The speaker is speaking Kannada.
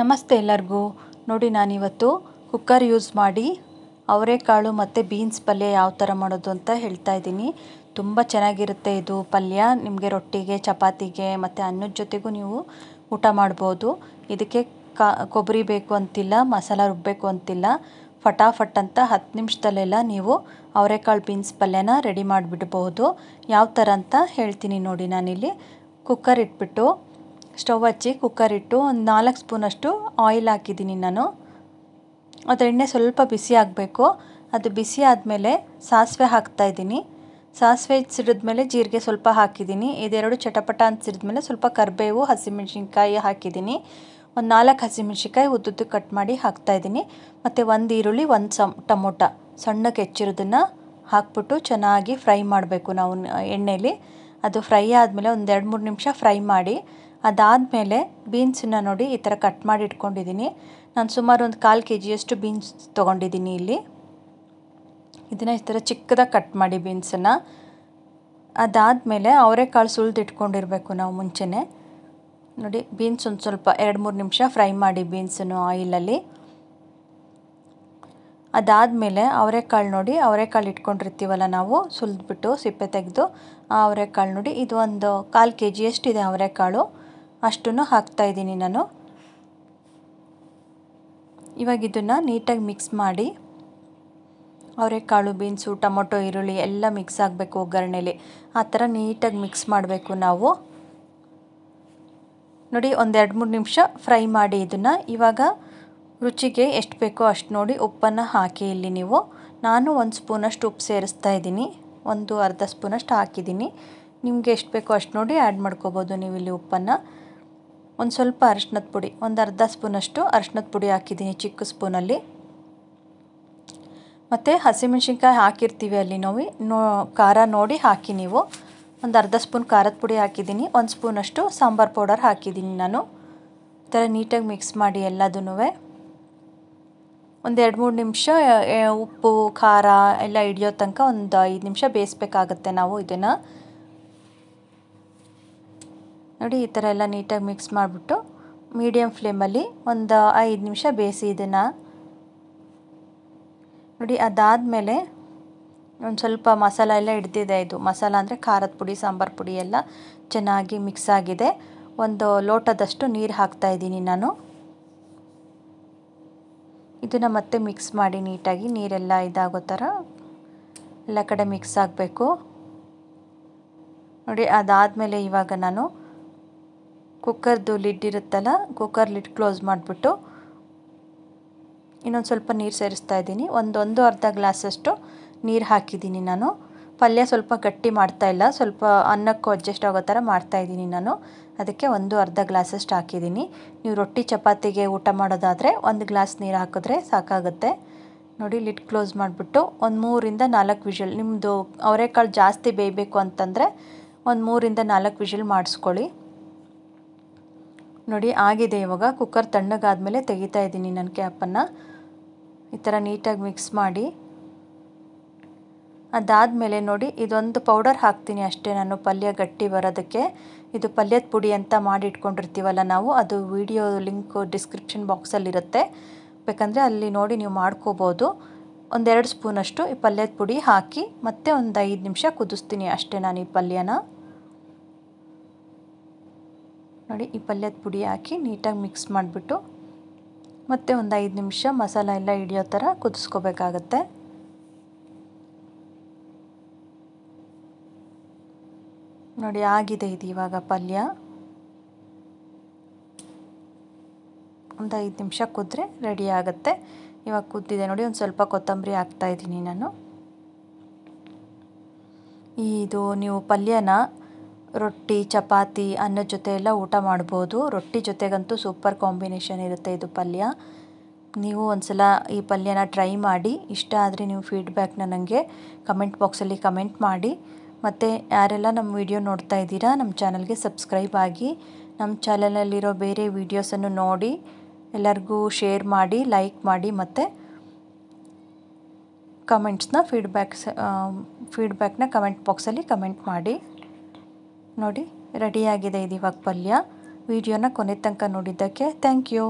ನಮಸ್ತೆ ಎಲ್ಲರಿಗೂ ನೋಡಿ ನಾನಿವತ್ತು ಕುಕ್ಕರ್ ಯೂಸ್ ಮಾಡಿ ಅವರೆಕಾಳು ಮತ್ತು ಬೀನ್ಸ್ ಪಲ್ಯ ಯಾವ ಥರ ಮಾಡೋದು ಅಂತ ಹೇಳ್ತಾ ಇದ್ದೀನಿ ತುಂಬ ಚೆನ್ನಾಗಿರುತ್ತೆ ಇದು ಪಲ್ಯ ನಿಮಗೆ ರೊಟ್ಟಿಗೆ ಚಪಾತಿಗೆ ಮತ್ತು ಅನ್ನದ ಜೊತೆಗೂ ನೀವು ಊಟ ಮಾಡ್ಬೋದು ಇದಕ್ಕೆ ಕಾ ಕೊಬ್ಬರಿ ಬೇಕು ಅಂತಿಲ್ಲ ಮಸಾಲ ರುಬ್ಬಬೇಕು ಅಂತಿಲ್ಲ ಫಟಾಫಟ್ ಅಂತ ಹತ್ತು ನಿಮಿಷದಲ್ಲೆಲ್ಲ ನೀವು ಅವರೆಕಾಳು ಬೀನ್ಸ್ ಪಲ್ಯನ ರೆಡಿ ಮಾಡಿಬಿಡ್ಬೋದು ಯಾವ ಥರ ಅಂತ ಹೇಳ್ತೀನಿ ನೋಡಿ ನಾನಿಲ್ಲಿ ಕುಕ್ಕರ್ ಇಟ್ಬಿಟ್ಟು ಸ್ಟವ್ ಹಚ್ಚಿ ಕುಕ್ಕರ್ ಇಟ್ಟು ಒಂದು ನಾಲ್ಕು ಸ್ಪೂನಷ್ಟು ಆಯಿಲ್ ಹಾಕಿದ್ದೀನಿ ನಾನು ಅದು ಎಣ್ಣೆ ಸ್ವಲ್ಪ ಬಿಸಿ ಆಗಬೇಕು ಅದು ಬಿಸಿ ಆದಮೇಲೆ ಸಾಸಿವೆ ಹಾಕ್ತಾಯಿದ್ದೀನಿ ಸಾಸಿವೆ ಸಿಡಿದ್ಮೇಲೆ ಜೀರಿಗೆ ಸ್ವಲ್ಪ ಹಾಕಿದ್ದೀನಿ ಇದೆರಡು ಚಟಪಟ ಅಂತ ಮೇಲೆ ಸ್ವಲ್ಪ ಕರಿಬೇವು ಹಸಿಮೆಣ್ಸಿನ್ಕಾಯಿ ಹಾಕಿದ್ದೀನಿ ಒಂದು ನಾಲ್ಕು ಹಸಿಮೆಣ್ಸಿನ್ಕಾಯಿ ಉದ್ದುದ್ದು ಕಟ್ ಮಾಡಿ ಹಾಕ್ತಾಯಿದ್ದೀನಿ ಮತ್ತು ಒಂದು ಈರುಳ್ಳಿ ಒಂದು ಸಮ್ ಟೊಮೊಟ ಸಣ್ಣಕ್ಕೆ ಹೆಚ್ಚಿರೋದನ್ನು ಹಾಕ್ಬಿಟ್ಟು ಚೆನ್ನಾಗಿ ಫ್ರೈ ಮಾಡಬೇಕು ನಾವು ಎಣ್ಣೆಯಲ್ಲಿ ಅದು ಫ್ರೈ ಆದಮೇಲೆ ಒಂದು ಎರಡು ಮೂರು ನಿಮಿಷ ಫ್ರೈ ಮಾಡಿ ಅದಾದಮೇಲೆ ಬೀನ್ಸನ್ನ ನೋಡಿ ಈ ಥರ ಕಟ್ ಮಾಡಿ ಇಟ್ಕೊಂಡಿದ್ದೀನಿ ನಾನು ಸುಮಾರು ಒಂದು ಕಾಲು ಕೆ ಜಿಯಷ್ಟು ಬೀನ್ಸ್ ತೊಗೊಂಡಿದ್ದೀನಿ ಇಲ್ಲಿ ಇದನ್ನು ಈ ಥರ ಚಿಕ್ಕದಾಗಿ ಕಟ್ ಮಾಡಿ ಬೀನ್ಸನ್ನು ಅದಾದಮೇಲೆ ಅವರೆಕಾಳು ಸುಲಿದು ಇಟ್ಕೊಂಡಿರಬೇಕು ನಾವು ಮುಂಚೆನೇ ನೋಡಿ ಬೀನ್ಸ್ ಒಂದು ಸ್ವಲ್ಪ ಎರಡು ಮೂರು ನಿಮಿಷ ಫ್ರೈ ಮಾಡಿ ಬೀನ್ಸನ್ನು ಆಯಿಲಲ್ಲಿ ಅದಾದಮೇಲೆ ಅವರೆಕಾಳು ನೋಡಿ ಅವರೆಕಾಳು ಇಟ್ಕೊಂಡಿರ್ತೀವಲ್ಲ ನಾವು ಸುಲಿದ್ಬಿಟ್ಟು ಸಿಪ್ಪೆ ತೆಗೆದು ಆ ಅವರೆಕಾಳು ನೋಡಿ ಇದು ಒಂದು ಕಾಲು ಕೆ ಜಿಯಷ್ಟಿದೆ ಅವರೆಕಾಳು ಅಷ್ಟನ್ನು ಹಾಕ್ತಾಯಿದ್ದೀನಿ ನಾನು ಇವಾಗ ಇದನ್ನು ನೀಟಾಗಿ ಮಿಕ್ಸ್ ಮಾಡಿ ಅವರೆಕಾಳು ಬೀನ್ಸು ಟೊಮೊಟೊ ಈರುಳ್ಳಿ ಎಲ್ಲ ಮಿಕ್ಸ್ ಆಗಬೇಕು ಒಗ್ಗರಣೆಲಿ ಆ ಥರ ನೀಟಾಗಿ ಮಿಕ್ಸ್ ಮಾಡಬೇಕು ನಾವು ನೋಡಿ ಒಂದೆರಡು ಮೂರು ನಿಮಿಷ ಫ್ರೈ ಮಾಡಿ ಇದನ್ನು ಇವಾಗ ರುಚಿಗೆ ಎಷ್ಟು ಬೇಕೋ ಅಷ್ಟು ನೋಡಿ ಉಪ್ಪನ್ನು ಹಾಕಿ ಇಲ್ಲಿ ನೀವು ನಾನು ಒಂದು ಸ್ಪೂನಷ್ಟು ಉಪ್ಪು ಸೇರಿಸ್ತಾ ಇದ್ದೀನಿ ಒಂದು ಅರ್ಧ ಸ್ಪೂನಷ್ಟು ಹಾಕಿದ್ದೀನಿ ನಿಮಗೆ ಎಷ್ಟು ಬೇಕೋ ಅಷ್ಟು ನೋಡಿ ಆ್ಯಡ್ ಮಾಡ್ಕೋಬೋದು ನೀವು ಇಲ್ಲಿ ಉಪ್ಪನ್ನು ಒಂದು ಸ್ವಲ್ಪ ಅರಿಶಿನದ ಪುಡಿ ಒಂದು ಅರ್ಧ ಸ್ಪೂನಷ್ಟು ಅರಿಶಿನದ ಪುಡಿ ಹಾಕಿದ್ದೀನಿ ಚಿಕ್ಕ ಸ್ಪೂನಲ್ಲಿ ಮತ್ತು ಹಸಿಮೆಣ್ಸಿನ್ಕಾಯಿ ಹಾಕಿರ್ತೀವಿ ಅಲ್ಲಿ ನಾವು ನೋ ಖಾರ ನೋಡಿ ಹಾಕಿ ನೀವು ಒಂದು ಅರ್ಧ ಸ್ಪೂನ್ ಖಾರದ ಪುಡಿ ಹಾಕಿದ್ದೀನಿ ಒಂದು ಸ್ಪೂನಷ್ಟು ಸಾಂಬಾರು ಪೌಡರ್ ಹಾಕಿದ್ದೀನಿ ನಾನು ಈ ಥರ ನೀಟಾಗಿ ಮಿಕ್ಸ್ ಮಾಡಿ ಎಲ್ಲದೂ ಒಂದು ಎರಡು ಮೂರು ನಿಮಿಷ ಉಪ್ಪು ಖಾರ ಎಲ್ಲ ಹಿಡಿಯೋ ತನಕ ಒಂದು ಐದು ನಿಮಿಷ ಬೇಯಿಸ್ಬೇಕಾಗತ್ತೆ ನಾವು ಇದನ್ನು ನೋಡಿ ಈ ಥರ ಎಲ್ಲ ನೀಟಾಗಿ ಮಿಕ್ಸ್ ಮಾಡಿಬಿಟ್ಟು ಮೀಡಿಯಮ್ ಫ್ಲೇಮಲ್ಲಿ ಒಂದು ಐದು ನಿಮಿಷ ಬೇಯಿಸಿ ಇದನ್ನು ನೋಡಿ ಅದಾದಮೇಲೆ ಒಂದು ಸ್ವಲ್ಪ ಮಸಾಲ ಎಲ್ಲ ಹಿಡ್ದಿದೆ ಇದು ಮಸಾಲ ಅಂದರೆ ಖಾರದ ಪುಡಿ ಸಾಂಬಾರು ಪುಡಿ ಎಲ್ಲ ಚೆನ್ನಾಗಿ ಮಿಕ್ಸ್ ಆಗಿದೆ ಒಂದು ಲೋಟದಷ್ಟು ನೀರು ಹಾಕ್ತಾ ಇದ್ದೀನಿ ನಾನು ಇದನ್ನು ಮತ್ತೆ ಮಿಕ್ಸ್ ಮಾಡಿ ನೀಟಾಗಿ ನೀರೆಲ್ಲ ಇದಾಗೋ ಥರ ಎಲ್ಲ ಕಡೆ ಮಿಕ್ಸ್ ಆಗಬೇಕು ನೋಡಿ ಅದಾದಮೇಲೆ ಇವಾಗ ನಾನು ಕುಕ್ಕರ್ದು ಲಿಡ್ ಇರುತ್ತಲ್ಲ ಕುಕ್ಕರ್ ಲಿಡ್ ಕ್ಲೋಸ್ ಮಾಡಿಬಿಟ್ಟು ಇನ್ನೊಂದು ಸ್ವಲ್ಪ ನೀರು ಸೇರಿಸ್ತಾ ಇದ್ದೀನಿ ಒಂದೊಂದು ಅರ್ಧ ಗ್ಲಾಸಷ್ಟು ನೀರು ಹಾಕಿದ್ದೀನಿ ನಾನು ಪಲ್ಯ ಸ್ವಲ್ಪ ಗಟ್ಟಿ ಮಾಡ್ತಾ ಇಲ್ಲ ಸ್ವಲ್ಪ ಅನ್ನಕ್ಕೂ ಅಡ್ಜಸ್ಟ್ ಆಗೋ ಥರ ಮಾಡ್ತಾ ಇದ್ದೀನಿ ನಾನು ಅದಕ್ಕೆ ಒಂದು ಅರ್ಧ ಗ್ಲಾಸಷ್ಟು ಹಾಕಿದ್ದೀನಿ ನೀವು ರೊಟ್ಟಿ ಚಪಾತಿಗೆ ಊಟ ಮಾಡೋದಾದರೆ ಒಂದು ಗ್ಲಾಸ್ ನೀರು ಹಾಕಿದ್ರೆ ಸಾಕಾಗುತ್ತೆ ನೋಡಿ ಲಿಡ್ ಕ್ಲೋಸ್ ಮಾಡಿಬಿಟ್ಟು ಒಂದು ಮೂರಿಂದ ನಾಲ್ಕು ವಿಷಲ್ ನಿಮ್ಮದು ಅವರೆಕಾಳು ಜಾಸ್ತಿ ಬೇಯಬೇಕು ಅಂತಂದರೆ ಒಂದು ಮೂರಿಂದ ನಾಲ್ಕು ವಿಷಲ್ ಮಾಡಿಸ್ಕೊಳ್ಳಿ ನೋಡಿ ಆಗಿದೆ ಇವಾಗ ಕುಕ್ಕರ್ ತಣ್ಣಗಾದಮೇಲೆ ತೆಗಿತಾ ಇದ್ದೀನಿ ನನ್ನ ಕ್ಯಾಪನ್ನು ಈ ಥರ ನೀಟಾಗಿ ಮಿಕ್ಸ್ ಮಾಡಿ ಅದಾದಮೇಲೆ ನೋಡಿ ಇದೊಂದು ಪೌಡರ್ ಹಾಕ್ತೀನಿ ಅಷ್ಟೇ ನಾನು ಪಲ್ಯ ಗಟ್ಟಿ ಬರೋದಕ್ಕೆ ಇದು ಪಲ್ಯದ ಪುಡಿ ಅಂತ ಮಾಡಿಟ್ಕೊಂಡಿರ್ತೀವಲ್ಲ ನಾವು ಅದು ವಿಡಿಯೋ ಲಿಂಕು ಡಿಸ್ಕ್ರಿಪ್ಷನ್ ಬಾಕ್ಸಲ್ಲಿರುತ್ತೆ ಬೇಕಂದರೆ ಅಲ್ಲಿ ನೋಡಿ ನೀವು ಮಾಡ್ಕೋಬೋದು ಒಂದೆರಡು ಸ್ಪೂನಷ್ಟು ಈ ಪಲ್ಯದ ಪುಡಿ ಹಾಕಿ ಮತ್ತೆ ಒಂದು ಐದು ನಿಮಿಷ ಕುದಿಸ್ತೀನಿ ಅಷ್ಟೇ ನಾನು ಈ ಪಲ್ಯನ ನೋಡಿ ಈ ಪಲ್ಯದ ಪುಡಿ ಹಾಕಿ ನೀಟಾಗಿ ಮಿಕ್ಸ್ ಮಾಡಿಬಿಟ್ಟು ಮತ್ತೆ ಒಂದು ಐದು ನಿಮಿಷ ಮಸಾಲ ಎಲ್ಲ ಹಿಡಿಯೋ ಥರ ಕುದಿಸ್ಕೋಬೇಕಾಗತ್ತೆ ನೋಡಿ ಆಗಿದೆ ಇದು ಇವಾಗ ಪಲ್ಯ ಒಂದು ಐದು ನಿಮಿಷ ಕುದ್ರೆ ರೆಡಿ ಆಗುತ್ತೆ ಇವಾಗ ಕುದ್ದಿದೆ ನೋಡಿ ಒಂದು ಸ್ವಲ್ಪ ಕೊತ್ತಂಬರಿ ಹಾಕ್ತಾಯಿದ್ದೀನಿ ನಾನು ಇದು ನೀವು ಪಲ್ಯನ ರೊಟ್ಟಿ ಚಪಾತಿ ಅನ್ನದ ಜೊತೆ ಎಲ್ಲ ಊಟ ಮಾಡ್ಬೋದು ರೊಟ್ಟಿ ಜೊತೆಗಂತೂ ಸೂಪರ್ ಕಾಂಬಿನೇಷನ್ ಇರುತ್ತೆ ಇದು ಪಲ್ಯ ನೀವು ಒಂದ್ಸಲ ಈ ಪಲ್ಯನ ಟ್ರೈ ಮಾಡಿ ಇಷ್ಟ ಆದರೆ ನೀವು ಫೀಡ್ಬ್ಯಾಕ್ನ ನನಗೆ ಕಮೆಂಟ್ ಬಾಕ್ಸಲ್ಲಿ ಕಮೆಂಟ್ ಮಾಡಿ ಮತ್ತು ಯಾರೆಲ್ಲ ನಮ್ಮ ವಿಡಿಯೋ ನೋಡ್ತಾ ಇದ್ದೀರಾ ನಮ್ಮ ಚಾನಲ್ಗೆ ಸಬ್ಸ್ಕ್ರೈಬ್ ಆಗಿ ನಮ್ಮ ಚಾನಲಲ್ಲಿರೋ ಬೇರೆ ವೀಡಿಯೋಸನ್ನು ನೋಡಿ ಎಲ್ಲರಿಗೂ ಶೇರ್ ಮಾಡಿ ಲೈಕ್ ಮಾಡಿ ಮತ್ತು ಕಮೆಂಟ್ಸ್ನ ಫೀಡ್ಬ್ಯಾಕ್ಸ್ ಫೀಡ್ಬ್ಯಾಕ್ನ ಕಮೆಂಟ್ ಬಾಕ್ಸಲ್ಲಿ ಕಮೆಂಟ್ ಮಾಡಿ ನೋಡಿ ರೆಡಿಯಾಗಿದೆ ಇದು ಇವಾಗ ಪಲ್ಯ ವಿಡಿಯೋನ ಕೊನೆ ತನಕ ನೋಡಿದ್ದಕ್ಕೆ ಥ್ಯಾಂಕ್ ಯು